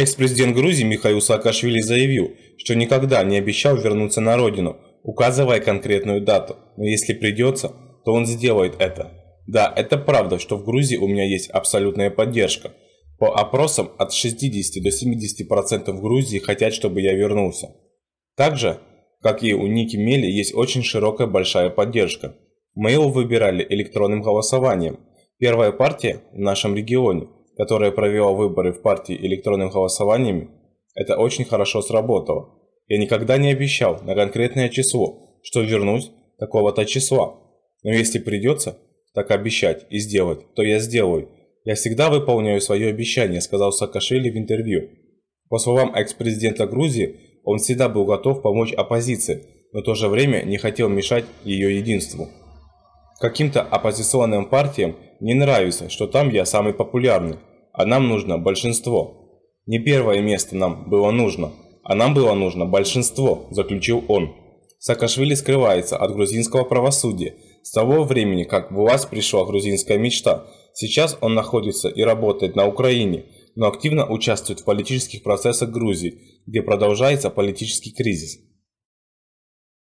Экс-президент Грузии Михаил Саакашвили заявил, что никогда не обещал вернуться на родину, указывая конкретную дату, но если придется, то он сделает это. Да, это правда, что в Грузии у меня есть абсолютная поддержка. По опросам от 60 до 70% в Грузии хотят, чтобы я вернулся. Также, как и у Ники Мели, есть очень широкая большая поддержка. Мы его выбирали электронным голосованием. Первая партия в нашем регионе – которая провела выборы в партии электронным голосованием, это очень хорошо сработало. Я никогда не обещал на конкретное число, что вернусь такого-то числа. Но если придется так обещать и сделать, то я сделаю. Я всегда выполняю свое обещание, сказал Саакашвили в интервью. По словам экс-президента Грузии, он всегда был готов помочь оппозиции, но в то же время не хотел мешать ее единству. Каким-то оппозиционным партиям не нравится, что там я самый популярный а нам нужно большинство. Не первое место нам было нужно, а нам было нужно большинство, заключил он. Саакашвили скрывается от грузинского правосудия. С того времени, как в вас пришла грузинская мечта, сейчас он находится и работает на Украине, но активно участвует в политических процессах Грузии, где продолжается политический кризис.